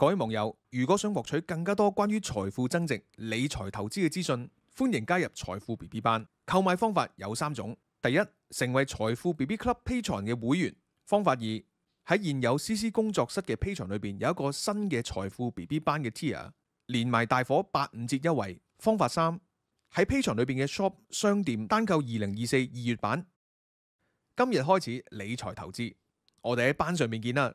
各位网友，如果想获取更加多关于财富增值、理财投资嘅资讯，欢迎加入财富 B B 班。购买方法有三种：第一，成为财富 B B Club 披藏嘅会员；方法二，喺现有 C C 工作室嘅披藏里边有一个新嘅财富 B B 班嘅 Tier，连埋大火八五折优惠；方法三，喺披藏里边嘅 Shop 商店单购二零二四二月版。今日开始理财投资，我哋喺班上面见啦。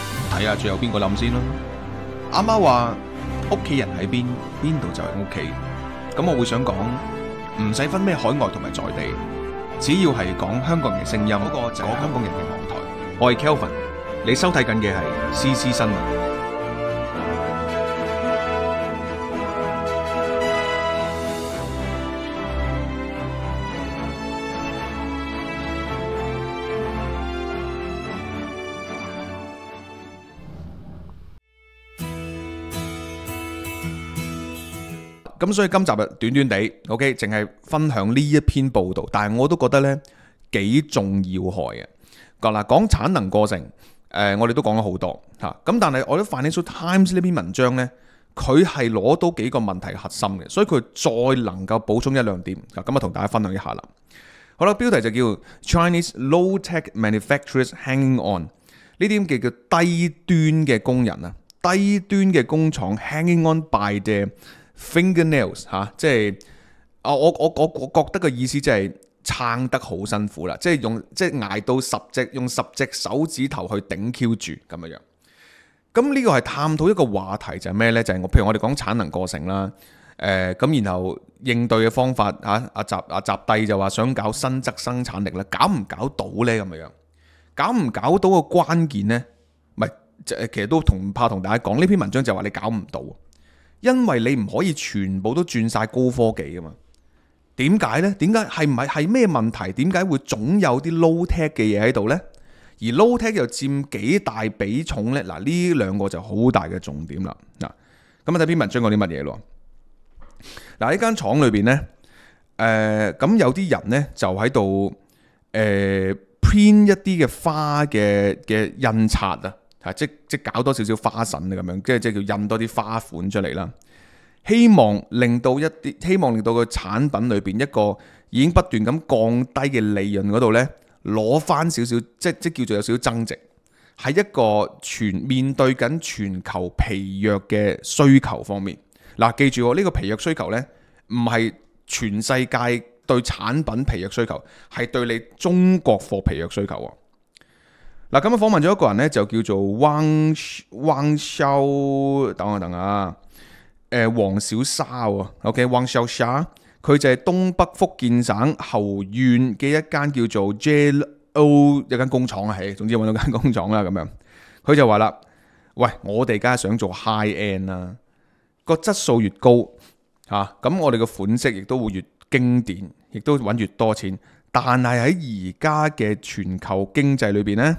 睇下最後邊個冧先啦！阿媽話屋企人喺邊，邊度就系屋企。咁我會想講，唔使分咩海外同埋在地，只要係講香港人嘅聲音，就系香港人嘅舞台。我係 Kelvin，你收睇緊嘅係 C C 新聞。咁所以今集啊短短地，OK，淨係分享呢一篇報道，但係我都覺得呢幾重要害嘅嗱。講產能過剩，誒，我哋都講咗好多吓，咁但係我都 Financial Times 呢篇文章呢，佢係攞到幾個問題核心嘅，所以佢再能夠補充一兩點啊。咁啊，同大家分享一下啦。好啦，標題就叫 Chinese low-tech manufacturers hanging on 呢啲嘅叫低端嘅工人啊，低端嘅工廠 hanging on by the finger nails 嚇，即系啊，我我我我覺得嘅意思就係撐得好辛苦啦，即係用即系捱到十隻用十隻手指頭去頂 Q 住咁样樣。咁呢個係探討一個話題就係咩呢？就係我譬如我哋講產能過剩啦，誒咁然後應對嘅方法吓，阿习阿习帝就話想搞新質生產力啦，搞唔搞到呢？咁样樣？搞唔搞到个關鍵呢？唔其實都同怕同大家講呢篇文章就係話你搞唔到。因為你唔可以全部都轉晒高科技噶嘛？點解咧？點解系唔係系咩問題？點解會總有啲 low tech 嘅嘢喺度咧？而 low tech 又佔幾大比重咧？嗱，呢兩個就好大嘅重點啦。嗱，咁啊睇篇文章講啲乜嘢咯？嗱，呢間廠裏邊咧，誒咁有啲人咧就喺度诶 print 一啲嘅花嘅嘅印刷啊。啊，即即搞多少少花神咁樣，即即叫印多啲花款出嚟啦，希望令到一啲，希望令到個產品裏边一個已經不斷咁降低嘅利潤嗰度呢，攞翻少少，即即叫做有少少增值。喺一個全面對緊全球疲弱嘅需求方面，嗱，記住我呢個疲弱需求呢，唔係全世界對產品疲弱需求，係對你中國貨疲弱需求。嗱，咁日訪問咗一個人咧，就叫做汪汪小，等我等下，誒，黃小沙喎，OK，汪 h 沙，佢就係東北福建省侯縣嘅一間叫做 J O 一間工廠啊，係，總之揾到間工廠啦咁樣，佢就話啦，喂，我哋而家想做 high end 啦，個質素越高嚇，咁我哋嘅款式亦都會越經典，亦都揾越多錢，但係喺而家嘅全球經濟裏邊咧。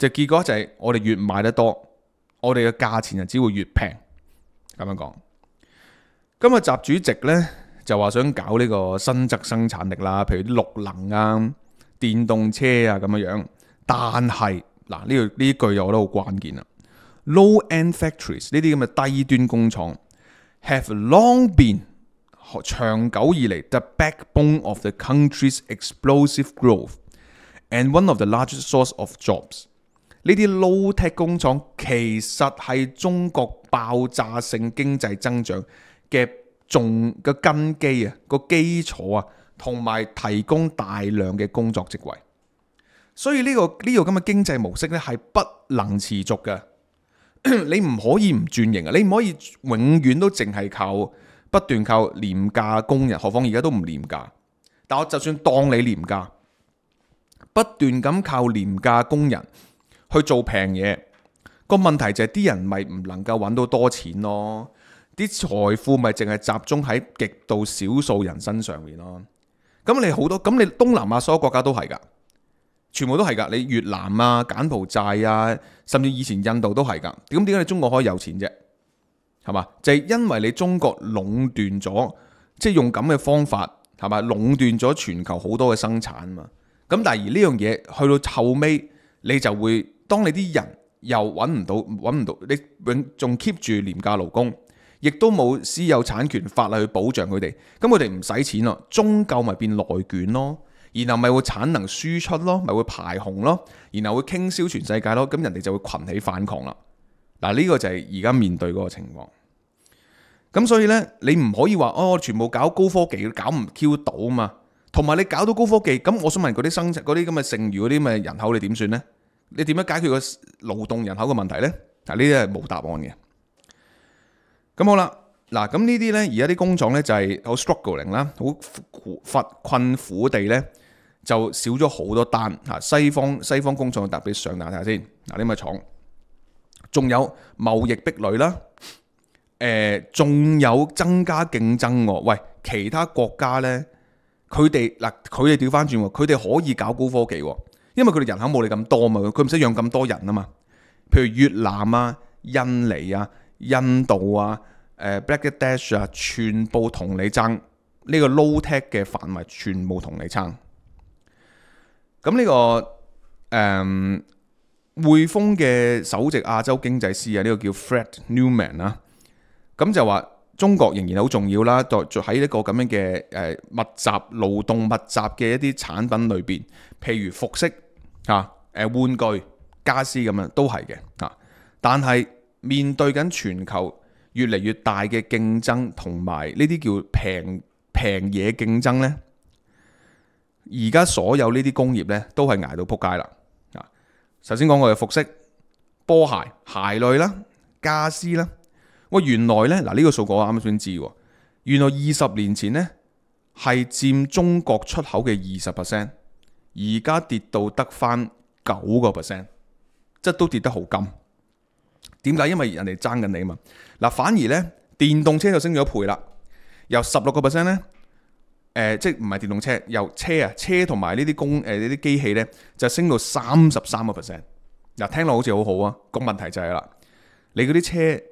就結果就係我哋越買得多，我哋嘅價錢就只會越平咁樣講。今日習主席呢，就話想搞呢個新质生產力啦，譬如啲綠能啊、電動車啊咁樣样。但係嗱呢度呢句又都好關鍵啦。Low-end factories 呢啲咁嘅低端工廠 have long been 長久以嚟 the backbone of the country's explosive growth and one of the largest source of jobs。呢啲 tech 工廠其實係中國爆炸性經濟增長嘅重嘅根基啊，個基礎啊，同埋提供大量嘅工作職位。所以呢個呢个咁嘅經濟模式咧係不能持續嘅。你唔可以唔轉型啊！你唔可以永遠都淨係靠不斷靠廉價工人，何況而家都唔廉價。但我就算當你廉價，不斷咁靠廉價工人。去做平嘢，個問題就係啲人咪唔能夠揾到多錢咯，啲財富咪淨係集中喺極度少數人身上面咯。咁你好多，咁你東南亞所有國家都係噶，全部都係噶。你越南啊、柬埔寨啊，甚至以前印度都係噶。點解你中國可以有錢啫？係嘛？就係因為你中國壟斷咗，即係用咁嘅方法係嘛壟斷咗全球好多嘅生產嘛。咁但係而呢樣嘢去到後尾，你就會。當你啲人又揾唔到揾唔到，你永仲 keep 住廉價勞工，亦都冇私有產權法例去保障佢哋，咁佢哋唔使錢咯，终究咪變內卷咯，然後咪會產能輸出咯，咪會排紅咯，然後會傾銷全世界咯，咁人哋就會群起反抗啦。嗱，呢個就係而家面對嗰個情況。咁所以呢，你唔可以話哦，全部搞高科技搞唔 Q 到啊嘛，同埋你搞到高科技，咁我想問嗰啲生嗰啲咁嘅剩余嗰啲咁嘅人口，你點算呢？你點樣解決個勞動人口嘅問題咧？嗱，呢啲係冇答案嘅。咁好啦，嗱，咁呢啲咧，而家啲工廠咧就係好 struggling 啦，好苦困苦地咧，就少咗好多單。吓。西方西方工廠特別上眼睇下先。嗱，呢咪廠，仲有貿易壁垒啦。誒，仲有增加競爭喎。喂，其他國家咧，佢哋嗱，佢哋調翻轉喎，佢哋可以搞高科技喎。因為佢哋人口冇你咁多嘛，佢唔使養咁多人啊嘛。譬如越南啊、印尼啊、印度啊、誒 Bangladesh 啊，全部同你爭呢個 low tech 嘅範圍，全部同你爭。咁呢個誒匯豐嘅首席亞洲經濟師啊，呢個叫 Fred Newman 啊，咁就话。中國仍然好重要啦，在喺一個咁樣嘅誒密集勞動密集嘅一啲產品裏邊，譬如服飾啊、誒玩具、家私咁樣都係嘅啊。但係面對緊全球越嚟越大嘅競爭同埋呢啲叫平平嘢競爭咧，而家所有呢啲工業咧都係捱到仆街啦啊！首先講嘅係服飾、波鞋、鞋類啦、家私啦。喂，原来呢，嗱呢个数据我啱啱先知原来二十年前呢，系占中国出口嘅二十 percent，而家跌到得翻九个 percent，即係都跌得好金。点解？因为人哋争紧你啊嘛。嗱，反而呢，电动车就升咗一倍啦，由十六个 percent 咧，誒即係唔系电动车，由车啊车同埋呢啲工诶呢啲机器呢，就升到三十三个 percent。嗱，听落好似好好啊，个问题就係啦，你嗰啲车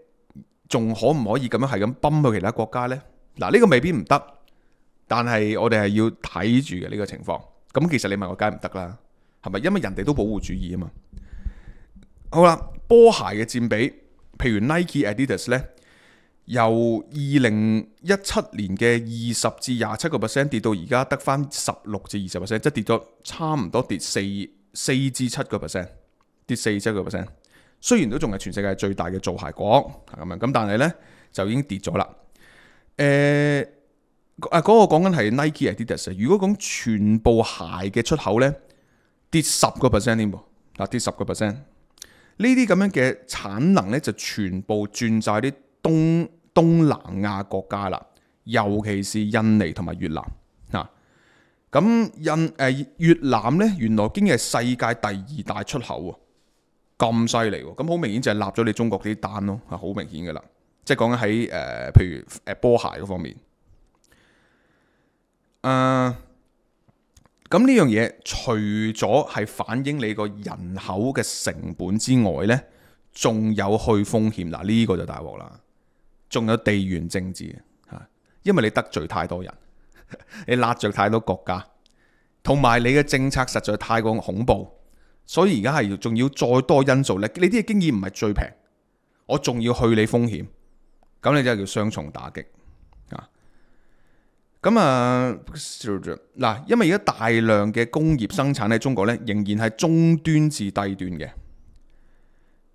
仲可唔可以咁样系咁泵去其他國家呢？嗱，呢個未必唔得，但係我哋係要睇住嘅呢個情況。咁其實你問我梗係唔得啦，係咪？因為人哋都保護主義啊嘛。好啦，波鞋嘅佔比，譬如 Nike、Adidas 咧，由二零一七年嘅二十至廿七個 percent 跌到而家得翻十六至二十 percent，即係跌咗差唔多跌四四至七个 percent，跌四七個 percent。雖然都仲係全世界最大嘅造鞋國，咁样，咁，但系咧就已經跌咗啦。诶、啊！嗰個講緊係 Nike Adidas。如果講全部鞋嘅出口咧，跌十個 percent 添噃，啊跌十個 percent。呢啲咁樣嘅產能咧，就全部轉晒啲東东南亞國家啦，尤其是印尼同埋越南咁印誒越南咧，原來經系世界第二大出口喎。咁犀利喎！咁好明显就系立咗你中国啲单咯，系好明显噶啦。即系讲紧喺诶，譬如诶波鞋嗰方面，诶，咁呢样嘢除咗系反映你个人口嘅成本之外呢，仲有去风险嗱，呢个就大镬啦。仲有地缘政治吓，因为你得罪太多人，你拉着太多国家，同埋你嘅政策实在太过恐怖。所以而家係仲要再多因素咧，你啲嘢經已唔係最平，我仲要去你風險，咁你就叫雙重打擊啊！咁啊，嗱，因為而家大量嘅工業生產喺中國咧，仍然係中端至低端嘅，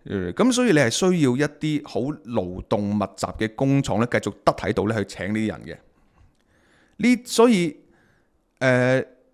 誒，咁所以你係需要一啲好勞動密集嘅工廠咧，繼續得喺度咧去請啲人嘅，呢，所以誒。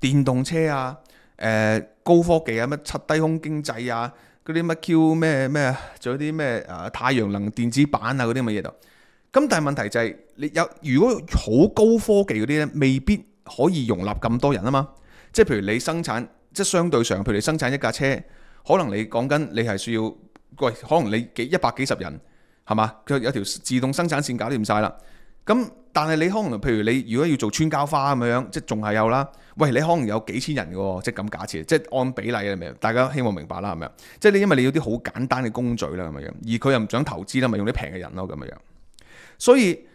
電動車啊，誒高科技啊，乜七低空經濟啊，嗰啲乜 Q 咩咩，仲有啲咩诶太陽能電子板啊嗰啲咁嘅嘢度。咁但系問題就係你有如果好高科技嗰啲咧，未必可以容納咁多人啊嘛。即係譬如你生產，即係相對上，譬如你生產一架車，可能你講緊你係需要，喂，可能你几一百幾十人係嘛？佢有條自動生產線搞掂晒啦。咁，但系你可能，譬如你如果要做穿交花咁样即仲系有啦。喂，你可能有几千人嘅喎，即系咁假设，即系按比例啊，咪大家希望明白啦，系咪即系你因为你要啲好简单嘅工序啦，咁样，而佢又唔想投資啦，咪用啲平嘅人咯，咁样。所以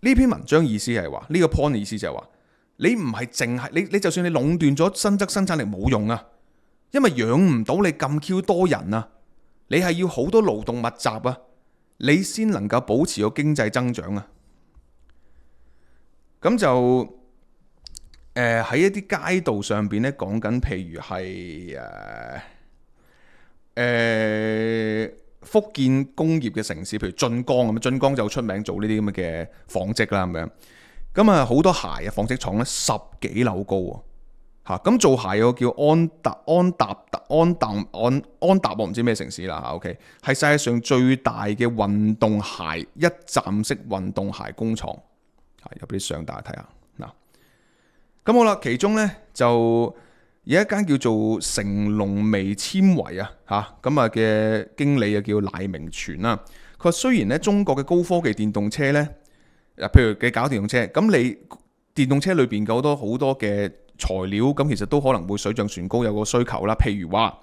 呢篇文章意思系话，呢个 point 意思就系话，你唔系净系你，你就算你壟斷咗新質生產力冇用啊，因為養唔到你咁 Q 多人啊，你係要好多勞動密集啊，你先能夠保持個經濟增長啊。咁就誒喺一啲街道上邊咧講緊，譬如係誒誒福建工業嘅城市，譬如晋江咁啊，晋江就出名做呢啲咁嘅紡織啦咁樣。咁啊好多鞋啊，紡織廠咧十幾樓高啊嚇！咁做鞋個叫安達安達安達安安達，我唔知咩城市啦嚇。O K 係世界上最大嘅運動鞋一站式運動鞋工廠。入啲相大家睇下嗱，咁好啦，其中咧就有一间叫做成龙微纤维啊，吓咁啊嘅经理啊叫赖明全啦。佢话虽然咧中国嘅高科技电动车咧，诶，譬如佢搞电动车，咁你电动车里边好多好多嘅材料，咁其实都可能会水涨船高，有个需求啦。譬如话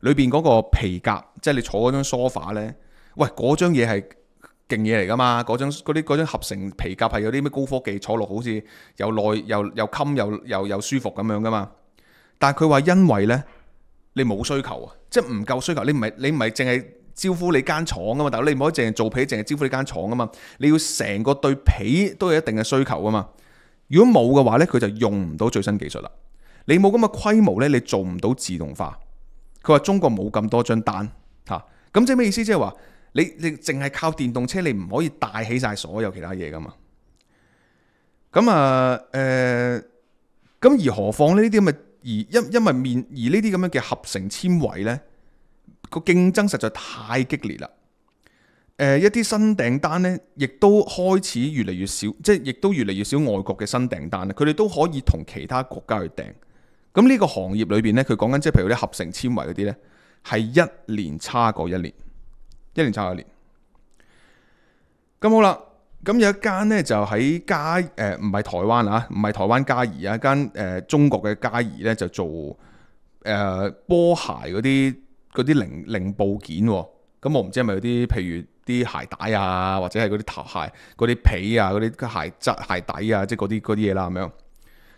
里边嗰个皮革，即系你坐嗰张 sofa 咧，喂，嗰张嘢系。劲嘢嚟噶嘛？嗰張嗰啲张合成皮夹係有啲咩高科技坐落好似又耐又又襟又又又舒服咁樣噶嘛？但系佢話因為咧，你冇需求啊，即系唔夠需求。你唔係你唔系淨係招呼你間廠啊嘛？但係你唔可以淨係做皮，淨係招呼你間廠啊嘛？你要成個對皮都有一定嘅需求啊嘛？如果冇嘅話咧，佢就用唔到最新技術啦。你冇咁嘅規模咧，你做唔到自動化。佢話中國冇咁多張單吓，咁即係咩意思？即係話。你你净系靠电动车，你唔可以带起晒所有其他嘢噶嘛？咁啊，诶，咁而何况呢？啲咁嘅而因因为面而呢啲咁样嘅合成纤维咧，个竞争实在太激烈啦。诶，一啲新订单咧，亦都开始越嚟越少，即系亦都越嚟越少外国嘅新订单啦。佢哋都可以同其他国家去订。咁呢个行业里边咧，佢讲紧即系譬如啲合成纤维嗰啲咧，系一年差过一年。一年差一年，咁好啦。咁有一间咧就喺嘉，诶，唔係台灣啊，唔係台灣嘉怡啊，間誒中國嘅嘉怡咧就做誒波鞋嗰啲嗰啲零零部件。咁我唔知係咪有啲譬如啲鞋帶啊，或者係嗰啲头鞋嗰啲皮啊，嗰啲鞋质鞋底啊，即系嗰啲嗰啲嘢啦咁樣。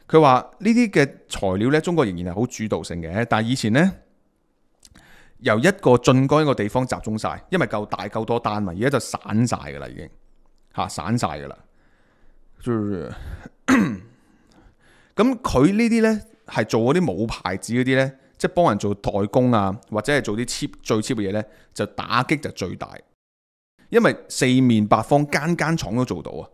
佢話呢啲嘅材料咧，中國仍然係好主導性嘅，但系以前咧。由一個進攻一個地方集中晒，因為夠大夠多單嘛，而家就散晒噶啦，已經嚇散晒噶啦。咁佢呢啲呢，係做嗰啲冇牌子嗰啲呢，即係幫人做代工啊，或者係做啲 cheap 最 cheap 嘅嘢呢，就打擊就最大。因為四面八方間間廠都做到啊，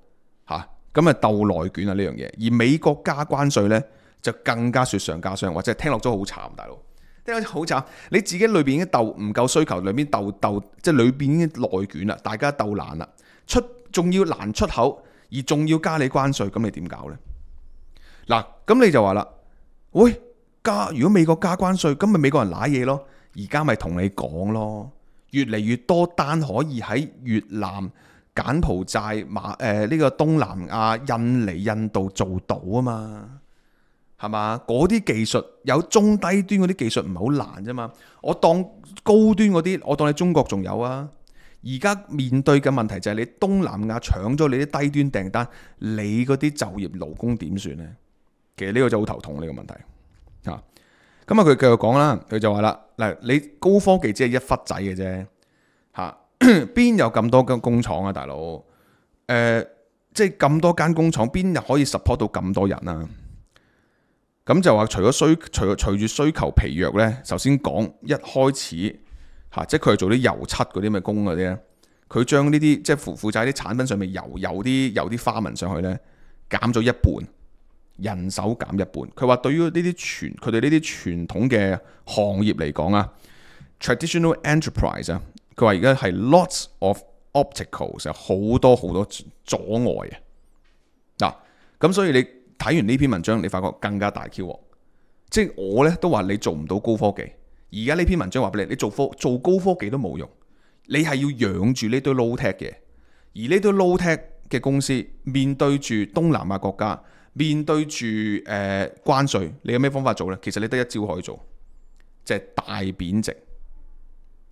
嚇咁啊鬥內卷啊呢樣嘢，而美國加關税呢，就更加雪上加霜，或者聽落咗好慘，大佬。第好惨，你自己裏边已經鬥唔夠需求，里面鬥鬥，即系裏边已經內卷啦，大家鬥難啦，出仲要難出口，而仲要加你關税，咁你點搞呢？嗱，咁你就話啦，喂，加如果美國加關税，咁咪美國人濑嘢咯，而家咪同你講咯，越嚟越多單可以喺越南、柬埔寨、马诶呢個東南亞、印尼、印度做到啊嘛。系嘛？嗰啲技術有中低端嗰啲技術唔係好難啫嘛。我當高端嗰啲，我當你中國仲有啊。而家面對嘅問題就係你東南亞搶咗你啲低端訂單，你嗰啲就業勞工點算呢？其實呢個就好頭痛呢個問題吓。咁啊，佢繼續講啦，佢就話啦嗱，你高科技只係一忽仔嘅啫吓，邊有咁多間工廠啊，大佬？誒，即系咁多間工廠邊可以 support 到咁多人啊？咁就話除咗需，除随住需求疲弱咧。首先講一開始吓，即系佢係做啲油漆嗰啲咩工嗰啲咧，佢將呢啲即係附负在啲產品上面油有啲有啲花紋上去咧，減咗一半，人手減一半。佢話對於呢啲傳，佢哋呢啲传統嘅行業嚟講啊，traditional enterprise 啊，佢話而家係 lots of obstacles，好多好多阻礙啊。嗱，咁所以你。睇完呢篇文章，你發覺更加大 Q 喎！即系我咧都話你做唔到高科技，而家呢篇文章話俾你，你做科做高科技都冇用，你係要養住呢堆 low tech 嘅。而呢堆 low tech 嘅公司面對住東南亞國家，面對住誒關税，你有咩方法做呢？其實你得一招可以做，即係大貶值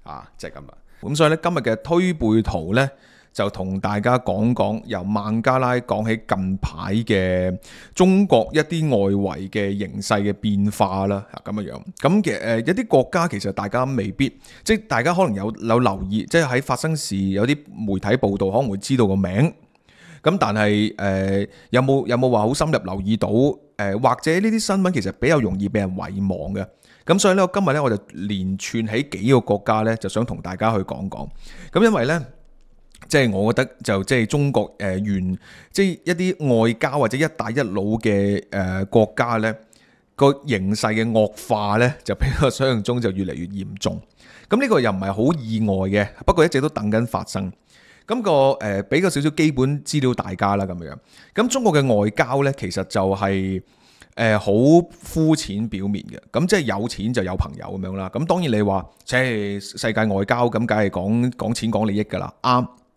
啊！即係咁啊！咁所以咧，今日嘅推背圖呢。就同大家講講由孟加拉講起近排嘅中國一啲外圍嘅形勢嘅變化啦咁樣样。咁嘅诶一啲國家其實大家未必即系大家可能有有留意即系喺發生时有啲媒體報導可能會知道個名咁但係誒有冇有冇話好深入留意到誒或者呢啲新聞其實比較容易俾人遺忘嘅咁所以咧我今日咧我就連串起幾個國家咧就想同大家去講講咁因為咧。即系我觉得就即系中国诶，原即系一啲外交或者一帶一路嘅诶国家咧，个形势嘅恶化咧，就比我想象中就越嚟越严重。咁呢个又唔系好意外嘅，不过一直都等紧发生。咁个诶，俾个少少基本资料大家啦，咁样。咁中国嘅外交咧，其实就系诶好肤浅表面嘅。咁即系有钱就有朋友咁样啦。咁当然你话即系世界外交咁，梗系讲讲钱讲利益噶啦，啱。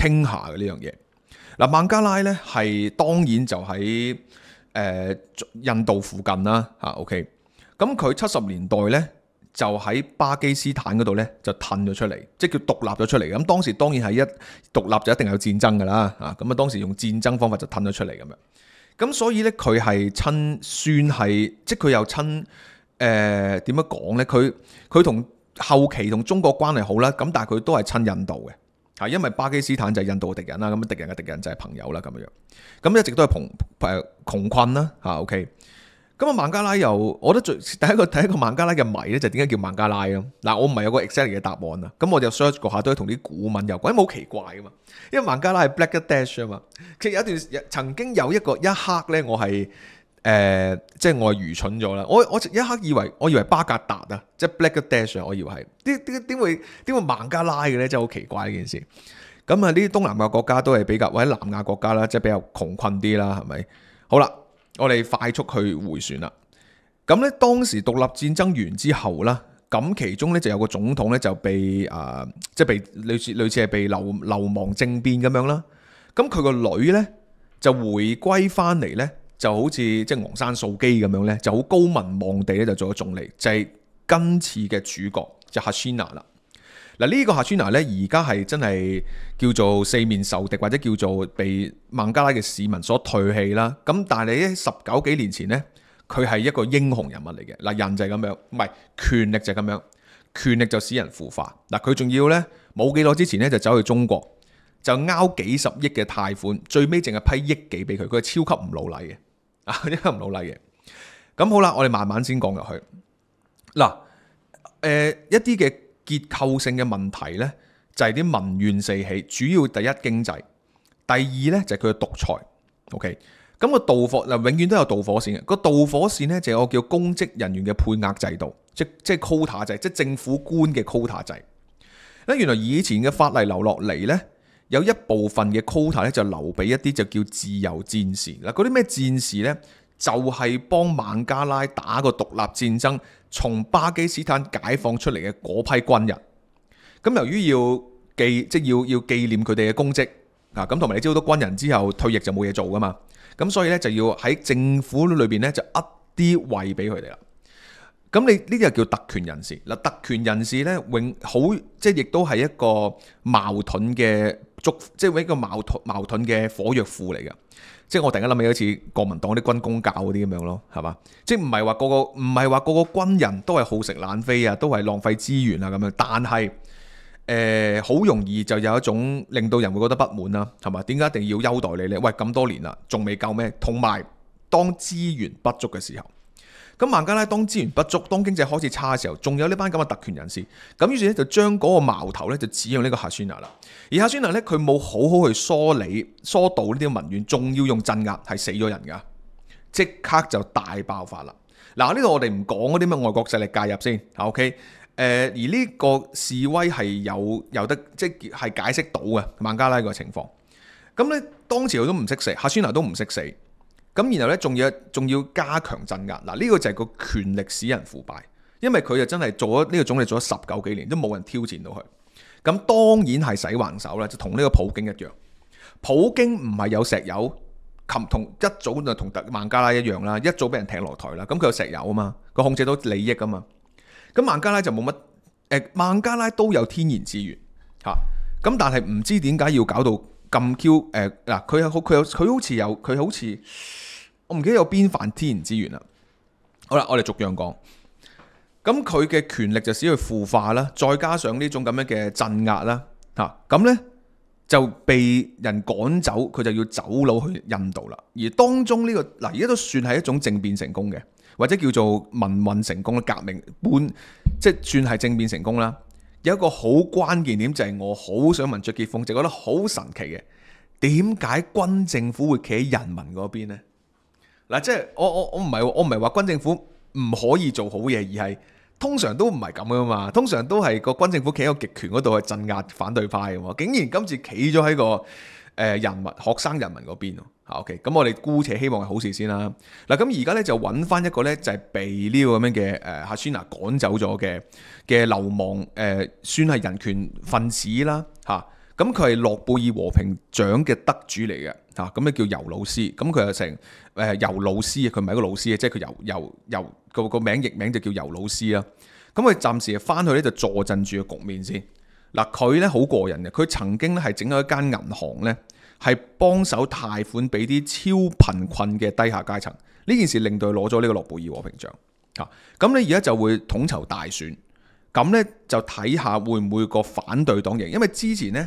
傾下嘅呢樣嘢。嗱，孟加拉咧係當然就喺誒印度附近啦。嚇，OK。咁佢七十年代咧就喺巴基斯坦嗰度咧就褪咗出嚟，即係叫獨立咗出嚟咁當時當然係一獨立就一定有戰爭噶啦。嚇，咁啊當時用戰爭方法就褪咗出嚟咁樣。咁所以咧佢係親算係，即係佢又親誒點樣講咧？佢佢同後期同中國關係好啦，咁但係佢都係親印度嘅。係，因為巴基斯坦就係印度嘅敵人啦，咁敵人嘅敵人就係朋友啦，咁樣，咁一直都係窮誒窮困啦，嚇，OK。咁啊孟加拉又，我覺得最第一個第一個孟加拉嘅迷咧，就點解叫孟加拉啊？嗱，我唔係有個 e x a c t l 嘅答案啊，咁我就 search 過下，都係同啲古文有關，冇奇怪噶嘛。因為孟加拉係 black dash 啊嘛，其實有一段曾經有一個一刻咧，我係。誒，即係我愚蠢咗啦！我我一刻以為，我以為巴格達啊，即係 Black d Dash，我以為係點點點會點會孟加拉嘅咧，真係好奇怪呢件事。咁啊，呢啲東南亞國家都係比較或者南亞國家啦，即係比較窮困啲啦，係咪？好啦，我哋快速去回旋啦。咁咧，當時獨立戰爭完之後啦，咁其中咧就有個總統咧就被啊，即係被類似類似係被流流亡政變咁樣啦。咁佢個女咧就回歸翻嚟咧。就好似即系昂山素基咁樣咧，就好高文望地咧就做咗总理，就係今次嘅主角就哈希娜啦。嗱呢個哈希娜咧而家係真係叫做四面受敵，或者叫做被孟加拉嘅市民所退棄啦。咁但係喺十九幾年前咧，佢係一個英雄人物嚟嘅。嗱人就係咁樣，唔係權力就係咁樣，權力就使人腐化。嗱佢仲要咧冇幾耐之前咧就走去中國，就拗幾十億嘅貸款，最尾淨係批億幾俾佢，佢係超級唔老賴嘅。因为唔努力嘅，咁好啦，我哋慢慢先讲入去。嗱，诶，一啲嘅结构性嘅问题呢，就系啲民怨四起，主要第一经济，第二呢，就系佢嘅独裁。O K，咁个导火嗱永远都有导火线嘅，个导火线呢，就系我叫公职人员嘅配额制度，即即系 quota 制，即系政府官嘅 quota 制。原来以前嘅法例留落嚟呢。有一部分嘅 quota 咧就留俾一啲就叫自由戰士嗱，嗰啲咩戰士呢？就係幫孟加拉打個獨立戰爭，從巴基斯坦解放出嚟嘅嗰批軍人。咁由於要記即係要要紀念佢哋嘅功績啊，咁同埋你招多軍人之後退役就冇嘢做噶嘛，咁所以呢，就要喺政府裏邊呢，就一啲位俾佢哋啦。咁你呢啲又叫特權人士嗱，特權人士咧永好即系亦都係一個矛盾嘅足，即係一個矛盾矛盾嘅火藥庫嚟嘅。即係我突然間諗起好似國民黨啲軍公教嗰啲咁樣咯，係嘛？即係唔係話個個唔係話個個軍人都係好食懶飛啊，都係浪費資源啊咁樣。但係誒，好容易就有一種令到人會覺得不滿啦，係嘛？點解一定要優待你咧？喂，咁多年啦，仲未夠咩？同埋當資源不足嘅時候。咁孟加拉當資源不足、當經濟開始差嘅時候，仲有呢班咁嘅特權人士，咁於是咧就將嗰個矛頭咧就指向呢個哈辛拿啦。而哈辛拿咧佢冇好好去梳理、疏導呢啲民怨，仲要用鎮壓，係死咗人噶，即刻就大爆發啦。嗱呢度我哋唔講嗰啲咩外國勢力介入先，OK？誒而呢個示威係有有得即係解釋到嘅孟加拉個情況。咁咧當時佢都唔識死，哈辛拿都唔識死。咁然後咧，仲要仲要加強鎮壓嗱，呢個就係個權力使人腐敗，因為佢就真係做咗呢個總理做咗十九幾年，都冇人挑戰到佢。咁當然係洗橫手啦，就同呢個普京一樣。普京唔係有石油，琴同一早就同特孟加拉一樣啦，一早俾人踢落台啦。咁佢有石油啊嘛，佢控制到利益啊嘛。咁孟加拉就冇乜，誒孟加拉都有天然資源嚇。咁但係唔知點解要搞到咁 Q 誒嗱，佢有佢有佢好似有佢好似。我唔记得有边范天然资源啦。好啦，我哋逐样讲。咁佢嘅权力就使佢腐化啦，再加上呢种咁样嘅镇压啦，吓咁咧就被人赶走，佢就要走佬去印度啦。而当中呢个嗱，而家都算系一种政变成功嘅，或者叫做民运成功嘅革命半，即系算系政变成功啦。有一个好关键点就系我好想问卓杰峰，就觉得好神奇嘅，点解军政府会企喺人民嗰边呢？嗱，即系我我我唔係，我唔係話軍政府唔可以做好嘢，而係通常都唔係咁噶嘛，通常都係個軍政府企喺個極權嗰度去鎮壓反對派嘅竟然今次企咗喺個誒人民、學生人民嗰邊，OK，咁我哋姑且希望係好事先啦。嗱，咁而家咧就揾翻一個咧就係被呢个咁樣嘅诶阿孙娜趕走咗嘅嘅流亡誒，算係人權分子啦吓。咁佢係諾贝爾和平獎嘅得主嚟嘅。啊，咁咧叫游老师，咁佢又成诶游老师，佢唔系一个老师，即系佢游游游个个名译名就叫游老师啦。咁佢暂时翻去咧就坐镇住个局面先。嗱，佢咧好过人嘅，佢曾经咧系整咗一间银行咧，系帮手贷款俾啲超贫困嘅低下阶层。呢件事令到佢攞咗呢个诺贝尔和平奖。吓，咁咧而家就会统筹大选，咁咧就睇下会唔会个反对党赢，因为之前咧。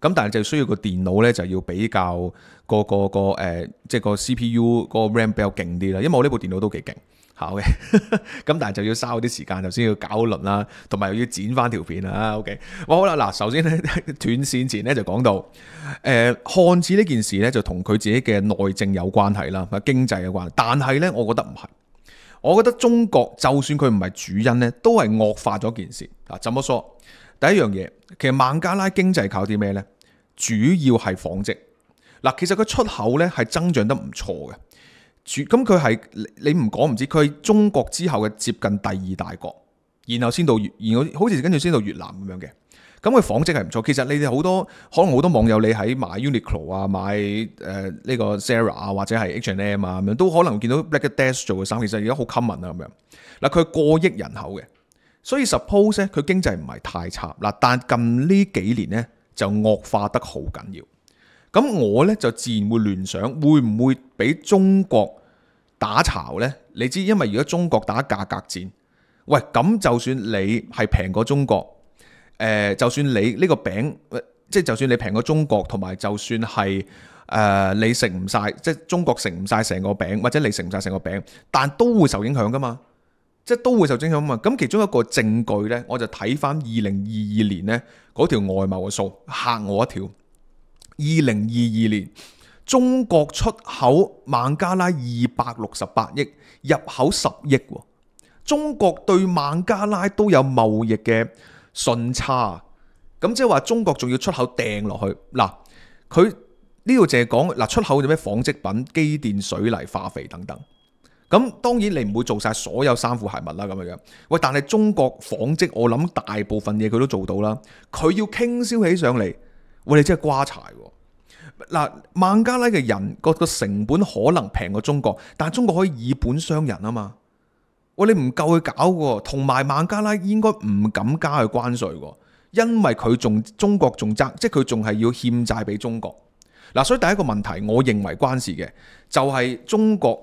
咁但系就需要個電腦咧，就要比較個個個誒，即係個 CPU、個 RAM 比較勁啲啦。因為我呢部電腦都幾勁，o 嘅。咁但系就要嘥啲時間，就先要搞轮輪啦，同埋又要剪翻條片啦。OK，好啦，嗱，首先咧断 線前咧就講到，誒漢字呢件事咧就同佢自己嘅內政有關係啦，經濟有關係。但系咧，我覺得唔係，我覺得中國就算佢唔係主因咧，都係惡化咗件事啊。怎么說？第一样嘢，其实孟加拉经济靠啲咩呢？主要系纺织。嗱，其实佢出口呢系增长得唔错嘅。主咁佢系你唔讲唔知，佢系中国之后嘅接近第二大国，然后先到越，然后好似跟住先到越南咁样嘅。咁佢纺织系唔错。其实你哋好多可能好多网友你喺买 Uniqlo 啊，买诶呢个 Sarah 或者系 H&M 啊咁样，都可能见到 Black d e s k 做嘅衫，其实而家好 common 啊咁样。嗱，佢过亿人口嘅。所以 suppose 咧，佢經濟唔係太差嗱，但近呢幾年咧就惡化得好緊要。咁我咧就自然會聯想，會唔會俾中國打巢呢？你知，因為如果中國打價格戰，喂，咁就算你係平過中國，誒，就算你呢個餅，即係就算你平過中國，同埋就算係誒你食唔晒，即係中國食唔晒成個餅，或者你食唔晒成個餅，但都會受影響噶嘛。即係都會受影響嘛？咁其中一個證據咧，我就睇翻二零二二年咧嗰條外貿嘅數嚇我一跳。二零二二年中國出口孟加拉二百六十八億，入口十億。中國對孟加拉都有貿易嘅順差。咁即係話中國仲要出口掟落去嗱，佢呢度淨係講嗱出口做咩？紡織品、機電、水泥、化肥等等。咁當然你唔會做晒所有衫褲鞋襪啦咁樣樣。喂，但係中國紡織我諗大部分嘢佢都做到啦。佢要傾銷起上嚟，喂，你真係瓜柴喎。嗱，孟加拉嘅人個個成本可能平過中國，但中國可以以本傷人啊嘛。喂，你唔夠去搞喎，同埋孟加拉應該唔敢加去關税喎，因為佢仲中國仲爭，即係佢仲係要欠債俾中國。嗱，所以第一個問題，我認為關事嘅就係中國。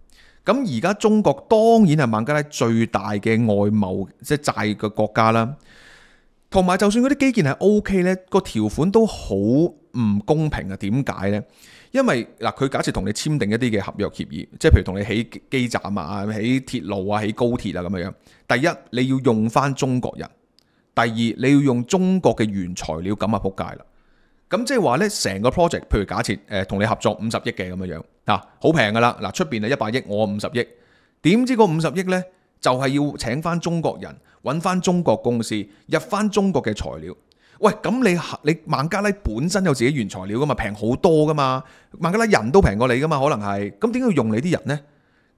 咁而家中國當然係孟加拉最大嘅外貿即係債嘅國家啦，同埋就算嗰啲基建係 O K 呢個條款都好唔公平啊！點解呢？因為嗱，佢假設同你簽訂一啲嘅合約協議，即係譬如同你起機站啊、起鐵路啊、起高鐵啊咁樣第一，你要用翻中國人；第二，你要用中國嘅原材料，咁啊，仆街啦！咁即係話呢，成個 project，譬如假設誒同你合作五十億嘅咁樣。嗱，好平噶啦，嗱出边系一百亿，我五十亿，点知个五十亿呢，就系要请翻中国人，搵翻中国公司，入翻中国嘅材料。喂，咁你你孟加拉本身有自己原材料噶嘛，平好多噶嘛，孟加拉人都平过你噶嘛，可能系，咁点解用你啲人呢？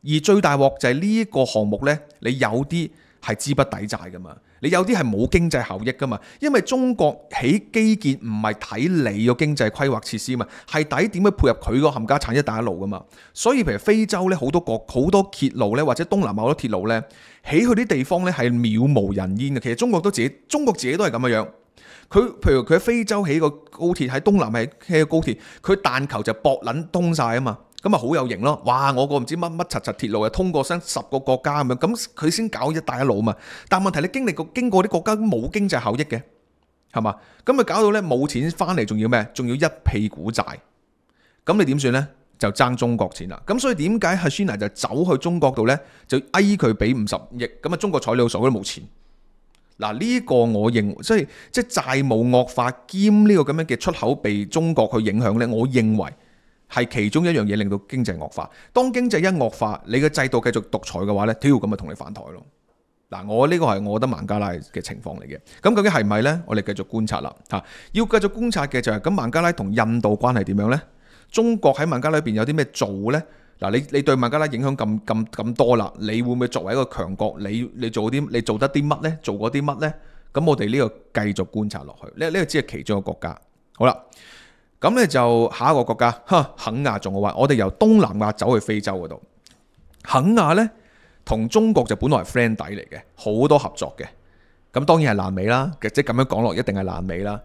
而最大镬就系呢一个项目呢，你有啲。系資不抵債噶嘛，你有啲係冇經濟效益噶嘛，因為中國起基建唔係睇你個經濟規劃設施嘛，係睇點樣配合佢個冚家產一帶一路噶嘛，所以譬如非洲咧好多國好多鐵路咧或者東南亞好多鐵路咧，起佢啲地方咧係渺無人煙嘅，其實中國都自己中國自己都係咁嘅樣，佢譬如佢喺非洲起個高鐵喺東南係起個高鐵，佢但求就捻撚東啊嘛。咁啊好有型咯！哇，我個唔知乜乜柒柒鐵路啊，通過身十個國家咁样，咁佢先搞一带一路嘛。但問題你經历過经过啲國家冇經濟效益嘅，係嘛？咁啊搞到咧冇錢翻嚟，仲要咩？仲要一屁股債。咁你點算呢？就爭中國錢啦。咁所以點解阿孫毅就走去中國度呢？就哎佢俾五十億，咁啊中國材料所都冇錢。嗱呢個我認即係即係債務惡化兼呢個咁樣嘅出口被中國去影響呢我認為。系其中一樣嘢令到經濟惡化。當經濟一惡化，你嘅制度繼續獨裁嘅話都屌咁咪同你反台咯。嗱，我呢個係我觉得孟加拉嘅情況嚟嘅。咁究竟係唔系呢？我哋繼續觀察啦。吓，要繼續觀察嘅就係咁，孟加拉同印度關係點樣呢？中國喺孟加拉边有啲咩做呢？嗱，你你對孟加拉影響咁咁咁多啦，你會唔會作為一個強國，你你做啲你做得啲乜呢？做過啲乜呢？咁我哋呢个繼續觀察落去。呢呢個只係其中一個國家。好啦。咁咧就下一個國家，哈肯亞仲話：我哋由東南亞走去非洲嗰度。肯亞咧同中國就本來係 friend 底嚟嘅，好多合作嘅。咁當然係南美啦，即咁樣講落一定係南美啦。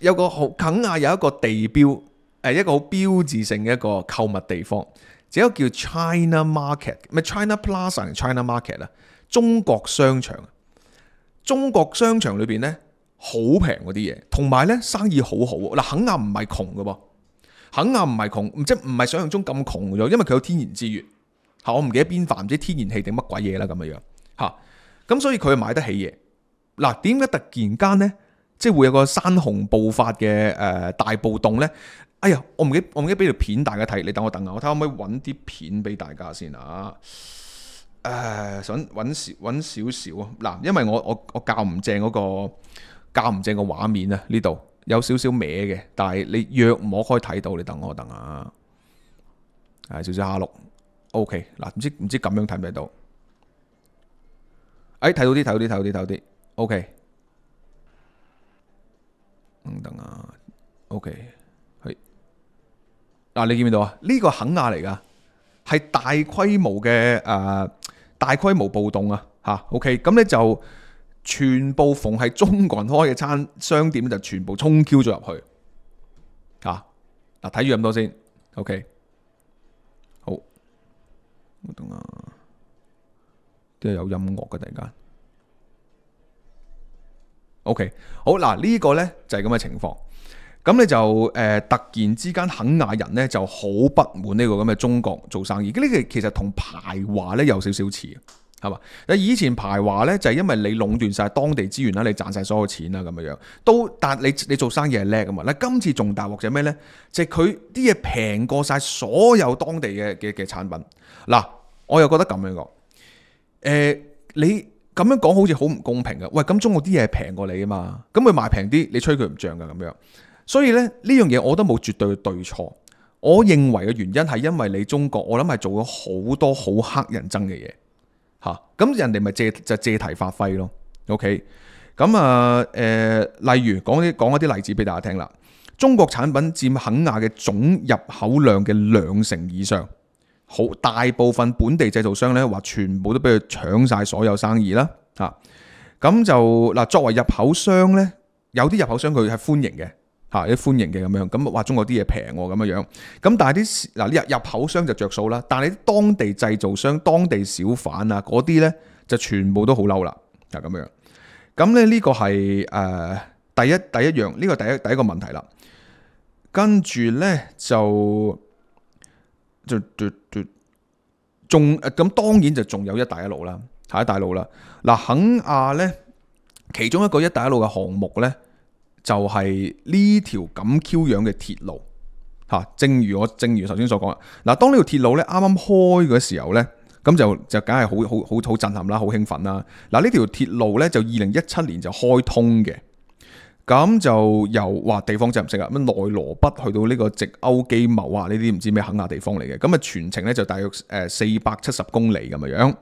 有個好肯亞有一個地標，誒一個好標誌性嘅一個購物地方，只有叫 China Market 咪 China Plaza 定 China Market 啊？中國商場。中國商場裏边咧。好平嗰啲嘢，同埋咧生意好好。嗱，肯亚唔系穷嘅噃，肯亚唔系穷，即系唔系想象中咁穷咗，因为佢有天然资源。吓，我唔记得边，唔知天然气定乜鬼嘢啦咁样样。吓，咁所以佢买得起嘢。嗱，点解突然间咧，即系会有个山洪暴发嘅诶大暴动咧？哎呀，我唔记，我唔记得俾条片大家睇，你等我等下，我睇可唔可以搵啲片俾大家先啊？诶，想搵少搵少少啊？嗱，因为我我我教唔正嗰个。校唔正个画面啊！呢度有少少歪嘅，但系你若摸可以睇到。你等我等下，系少少下碌 O K，嗱唔知唔知咁样睇唔睇到？哎，睇到啲，睇到啲，睇到啲，睇到啲。O K，等等啊。O K，系嗱，你见唔到啊？呢个肯亚嚟噶，系大规模嘅诶，大规模暴动啊！吓，O K，咁咧就。全部逢系中國人開嘅餐商店，就全部冲 Q 咗入去。吓嗱，睇住咁多先。OK，好。我啊！即系有音樂嘅，突然间 OK，好嗱，呢個呢就係咁嘅情況。咁你就誒突然之間，肯雅人呢就好不滿呢個咁嘅中國做生意。呢個其實同排話呢有少少似。系嘛？你以前排华呢，就系因为你垄断晒当地资源啦，你赚晒所有钱啦，咁样样都，但你你做生意系叻噶嘛。嗱，今次仲大或者咩呢？就系佢啲嘢平过晒所有当地嘅嘅嘅产品。嗱，我又觉得咁样讲，诶，你咁样讲好似好唔公平嘅。喂，咁中国啲嘢平过你啊嘛，咁佢卖平啲，你吹佢唔涨噶咁样。所以呢，呢样嘢，我都冇绝对对错。我认为嘅原因系因为你中国，我谂系做咗好多好黑人憎嘅嘢。吓，咁人哋咪借就借题发挥咯，OK？咁啊，诶，例如讲啲讲一啲例子俾大家听啦。中国产品占肯亚嘅总入口量嘅两成以上，好大部分本地制造商咧话全部都俾佢抢晒所有生意啦，吓。咁就嗱，作为入口商咧，有啲入口商佢系欢迎嘅。吓，啲歡迎嘅咁樣，咁話中國啲嘢平喎咁樣，咁但係啲嗱入入口商就着數啦，但係啲當地製造商、當地小販啊嗰啲咧就全部都好嬲啦，就咁樣。咁咧呢個係誒第一第一樣，呢個第一第一個問題啦。跟住咧就就就仲咁當然就仲有一大一路啦，下一帶路啦。嗱，肯亞咧其中一個一大一路嘅項目咧。就係呢條咁 Q 樣嘅鐵路吓。正如我正如頭先所講嗱，當呢條鐵路咧啱啱開嘅時候咧，咁就就梗係好好好好震撼啦，好興奮啦。嗱，呢條鐵路咧就二零一七年就開通嘅，咁就由話地方就唔識啊，咁內羅北去到呢個直歐基茂啊，呢啲唔知咩肯亞地方嚟嘅，咁啊全程咧就大約诶四百七十公里咁嘅樣。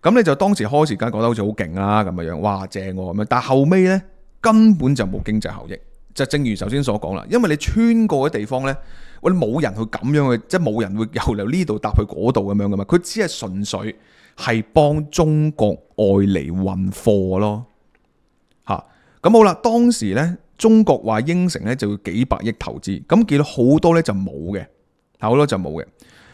咁你就當時開时间觉覺得好似好勁啦咁嘅樣，哇正喎咁樣。但後尾咧。根本就冇經濟效益，就正如首先所講啦，因為你穿過嘅地方呢，喂冇人去咁樣去，即系冇人會由呢度搭去嗰度咁樣噶嘛，佢只係純粹係幫中國外嚟運貨咯。嚇，咁好啦，當時呢，中國話應承呢就要幾百億投資，咁見到好多呢就冇嘅，好多就冇嘅。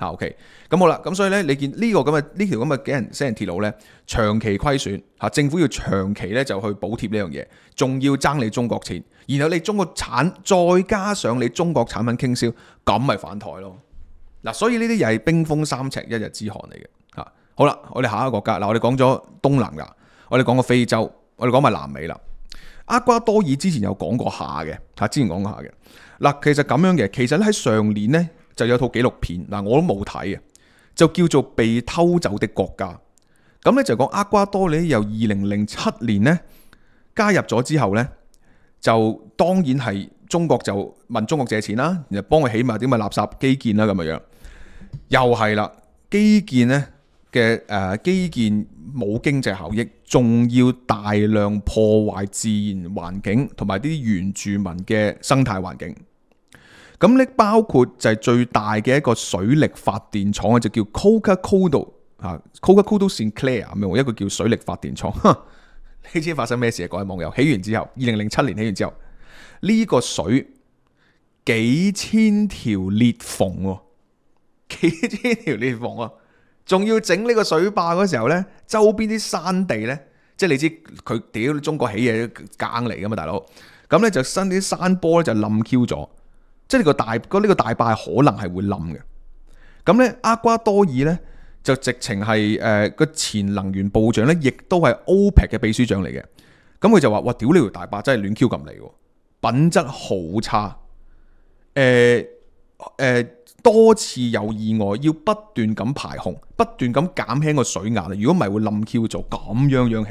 嚇 OK，咁好啦，咁所以咧，你見呢個咁嘅呢條咁嘅幾人私人鐵路咧，長期虧損吓，政府要長期咧就去補貼呢樣嘢，仲要爭你中國錢，然後你中國產再加上你中國產品傾銷，咁咪反台咯。嗱，所以呢啲又係冰封三尺，一日之寒嚟嘅吓。好啦，我哋下一個國家，嗱我哋講咗東南亞，我哋講個非洲，我哋講埋南美啦。阿瓜多爾之前有講過下嘅吓，之前講過下嘅嗱，其實咁樣嘅，其實咧喺上年咧。就有套紀錄片嗱，我都冇睇啊，就叫做《被偷走的國家》。咁咧就講厄瓜多里由二零零七年咧加入咗之後咧，就當然係中國就問中國借錢啦，然後幫佢起埋啲咪垃圾基建啦咁样，樣，又係啦，基建咧嘅诶基建冇經濟效益，仲要大量破壞自然環境同埋啲原住民嘅生態環境。咁咧包括就係最大嘅一個水力發電廠就叫 Coca-Cola c o c a c o l a s i n Clair 咁样，一個叫水力發電廠。你知發生咩事啊？各位網友，起完之後，二零零七年起完之後，呢個水幾千條裂縫喎，幾千條裂縫啊！仲要整呢個水坝嗰時候咧，周邊啲山地咧，即係你知佢屌中國起嘢硬嚟噶嘛，大佬。咁咧就新啲山坡咧就冧 Q 咗。即系呢个大嗰呢个大坝可能系会冧嘅，咁呢，阿瓜多尔呢，就直情系诶个前能源部长呢，亦都系 OPEC 嘅秘书长嚟嘅，咁佢就话：，哇，屌呢条大坝真系乱 Q 咁嚟，品质好差，诶诶多次有意外，要不断咁排洪，不断咁减轻个水压如果唔系会冧 Q 咗，咁样样起。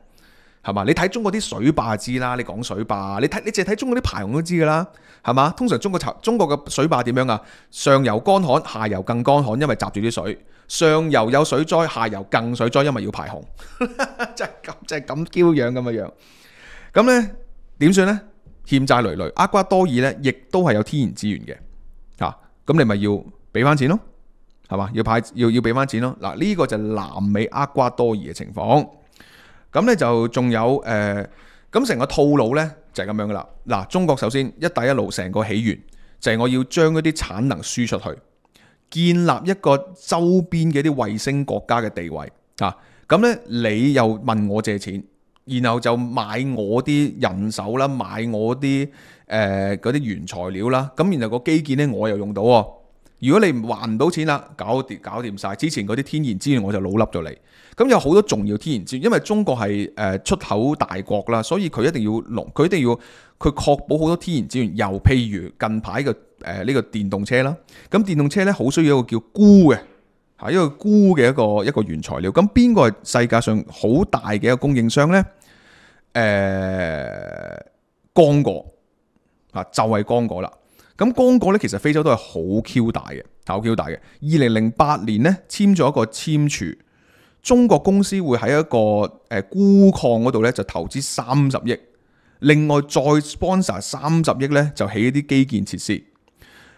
系嘛？你睇中國啲水坝知啦。你講水坝，你睇你淨係睇中國啲排洪都知噶啦。係嘛？通常中國中國嘅水坝點樣啊？上游乾旱，下游更乾旱，因為集住啲水。上游有水災，下游更水災，因為要排洪。即 係咁，即係咁嬌樣咁嘅樣。咁咧點算咧？欠債累累，厄瓜多爾咧亦都係有天然資源嘅嚇。咁你咪要俾翻錢咯，係嘛？要派要要俾翻錢咯。嗱，呢個就南美厄瓜多爾嘅情況。咁咧就仲有誒，咁成個套路咧就係咁樣啦。嗱，中國首先一帶一路成個起源就係我要將嗰啲產能輸出去，建立一個周邊嘅啲衛星國家嘅地位啊。咁咧你又問我借錢，然後就買我啲人手啦，買我啲誒嗰啲原材料啦。咁然後個基建咧我又用到喎。如果你還唔到錢啦，搞掂搞掂晒之前嗰啲天然資源，我就老笠咗你。咁有好多重要天然資源，因為中國係誒出口大國啦，所以佢一定要攞，佢一定要佢確保好多天然資源。又譬如近排嘅誒呢個電動車啦，咁電動車咧好需要一個叫鉻嘅，係一个鉻嘅一個一个原材料。咁邊個係世界上好大嘅一個供應商呢？誒，刚果啊，就係刚果啦。咁剛果咧，其實非洲都係好 Q 大嘅，好 Q 大嘅。二零零八年咧簽咗一個簽署，中國公司會喺一個誒鉬礦嗰度咧就投資三十億，另外再 sponsor 三十億咧就起一啲基建設施。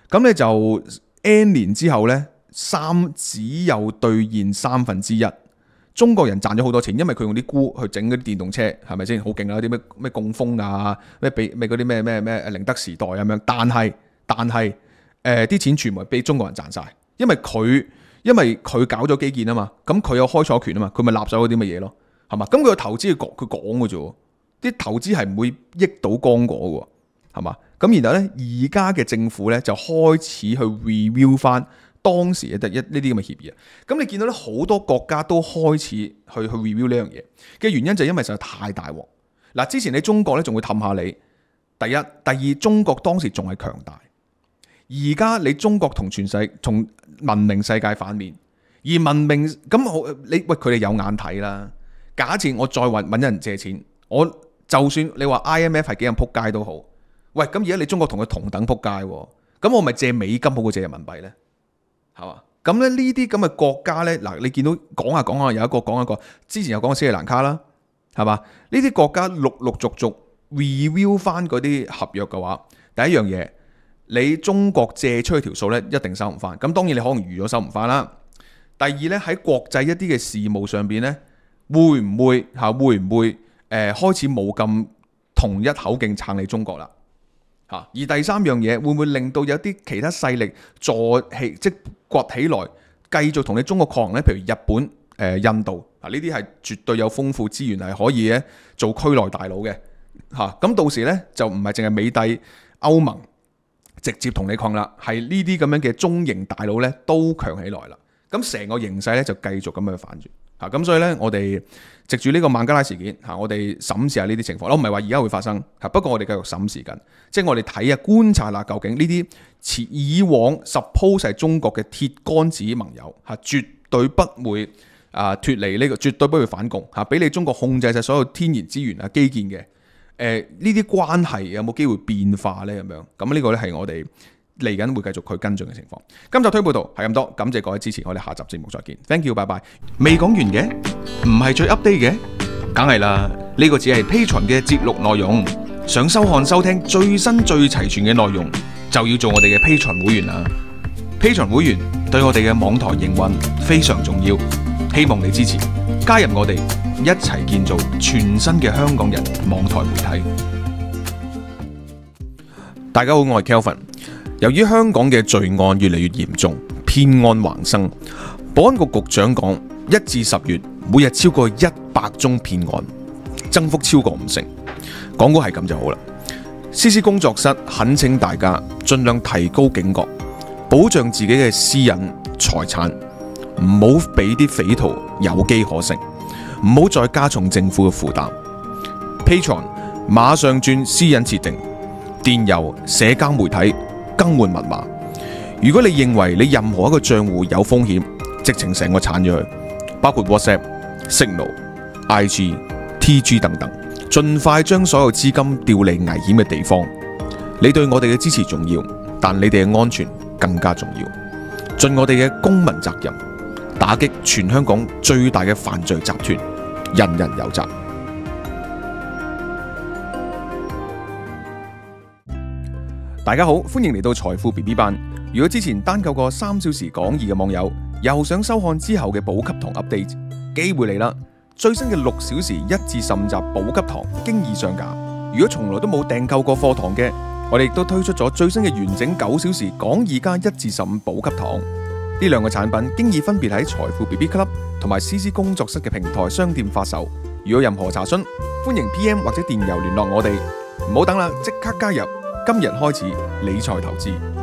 咁咧就 N 年之後咧三只有兑現三分之一，中國人賺咗好多錢，因為佢用啲鉬去整嗰啲電動車，係咪先好勁啊？啲咩咩供風啊，咩俾咩嗰啲咩咩咩寧德時代咁樣，但係。但系，诶啲錢全部係俾中國人賺晒，因為佢因为佢搞咗基建啊嘛，咁佢有開锁權啊嘛，佢咪立咗嗰啲乜嘢咯，係嘛？咁佢有投資嘅佢講嘅啫，啲投資係唔會益到刚果嘅，係嘛？咁然後咧，而家嘅政府咧就開始去 review 翻當時一呢啲咁嘅協議啊。咁你見到咧好多國家都開始去去 review 呢樣嘢嘅原因就因為實在太大鑊。嗱，之前你中國咧仲會氹下你，第一、第二，中國當時仲係強大。而家你中國同全世同文明世界反面，而文明咁我你喂佢哋有眼睇啦。假設我再揾人借錢，我就算你話 I M F 係幾人撲街都好，喂咁而家你中國同佢同等撲街喎，咁我咪借美金好過借人民幣呢？係嘛？咁咧呢啲咁嘅國家呢，嗱你見到講下講下有一個講一個，之前又講斯里蘭卡啦，係嘛？呢啲國家陸陸續續 r e v i e w 翻嗰啲合約嘅話，第一樣嘢。你中國借出去條數咧，一定收唔翻。咁當然你可能預咗收唔翻啦。第二咧喺國際一啲嘅事務上邊咧，會唔會嚇會唔會誒開始冇咁同一口径撐你中國啦？嚇！而第三樣嘢會唔會令到有啲其他勢力助起即崛起來繼續同你中國抗衡咧？譬如日本、誒印度啊，呢啲係絕對有豐富資源係可以咧做區內大佬嘅嚇。咁到時咧就唔係淨係美帝、歐盟。直接同你抗啦，係呢啲咁樣嘅中型大佬呢都強起來啦。咁成個形勢呢就繼續咁樣反轉吓，咁所以呢，我哋藉住呢個孟加拉事件吓，我哋審視下呢啲情況。我唔係話而家會發生吓，不過我哋繼續審視緊。即係我哋睇啊觀察下究竟呢啲以往 suppose 係中國嘅鐵杆子盟友吓，絕對不會啊脱離呢個，絕對不會反共吓，俾你中國控制晒所有天然資源啊基建嘅。诶，呢啲关系有冇机会变化呢？咁样，咁呢个呢，系我哋嚟紧会继续去跟进嘅情况。今集推报道系咁多，感谢各位支持，我哋下集节目再见。Thank you，拜拜。未讲完嘅，唔系最 update 嘅，梗系啦。呢个只系 P n 嘅节录内容，想收看、收听最新最齐全嘅内容，就要做我哋嘅 P n 会员啦。P n 会员对我哋嘅网台营运非常重要，希望你支持加入我哋。一齐建造全新嘅香港人网台媒体。大家好，我系 Kelvin。由于香港嘅罪案越嚟越严重，骗案横生，保安局局长讲一至十月每日超过一百宗骗案，增幅超过五成。讲到系咁就好啦。C C 工作室恳请大家尽量提高警觉，保障自己嘅私隐财产，唔好俾啲匪徒有机可乘。唔好再加重政府嘅负担。p a t r o n 马上转私隐设定，电邮、社交媒体更换密码。如果你认为你任何一个账户有风险，直情成个铲咗佢，包括 WhatsApp、Signal、IG、TG 等等，尽快将所有资金调离危险嘅地方。你对我哋嘅支持重要，但你哋嘅安全更加重要。尽我哋嘅公民责任，打击全香港最大嘅犯罪集团。人人有责。大家好，欢迎嚟到财富 B B 班。如果之前单购过三小时讲义嘅网友，又想收看之后嘅补给堂 update，机会嚟啦！最新嘅六小时一至十五集补给堂经已上架。如果从来都冇订购过课堂嘅，我哋亦都推出咗最新嘅完整九小时讲义加一至十五补给堂呢两个产品经已分别喺财富 B B club。同埋 CC 工作室嘅平台商店发售。如果有任何查询，欢迎 PM 或者电邮联络我哋。唔好等啦，即刻加入！今日开始理财投资。